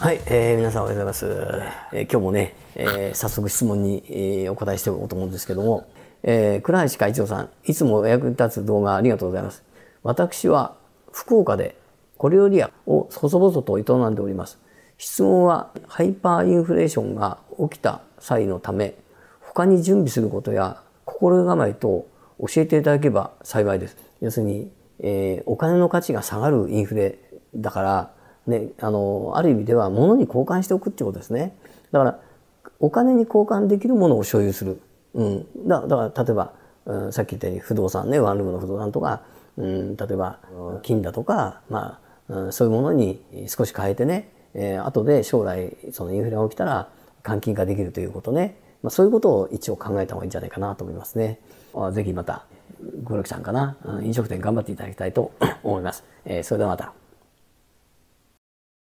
はい、えー、皆さんおはようございます。えー、今日もね、えー、早速質問に、えー、お答えしておこうと思うんですけども、えー、倉橋会長さん、いつもお役に立つ動画ありがとうございます。私は福岡でリオリアを細々と営んでおります。質問はハイパーインフレーションが起きた際のため、他に準備することや心構えと教えていただければ幸いです。要するに、えー、お金の価値が下がるインフレだから、ね、あのある意味では物に交換しておくっていうことですねだからお金に交換できるものを所有する、うん、だだから例えば、うん、さっき言ったように不動産ねワンルームの不動産とか、うん、例えば金だとか、まあ、うん、そういうものに少し変えてね、えー、後で将来そのインフレが起きたら換金ができるということね、まあ、そういうことを一応考えた方がいいんじゃないかなと思いますね。あぜひまた、グロキさんかな、うん、飲食店頑張っていただきたいと思います。えー、それではまた。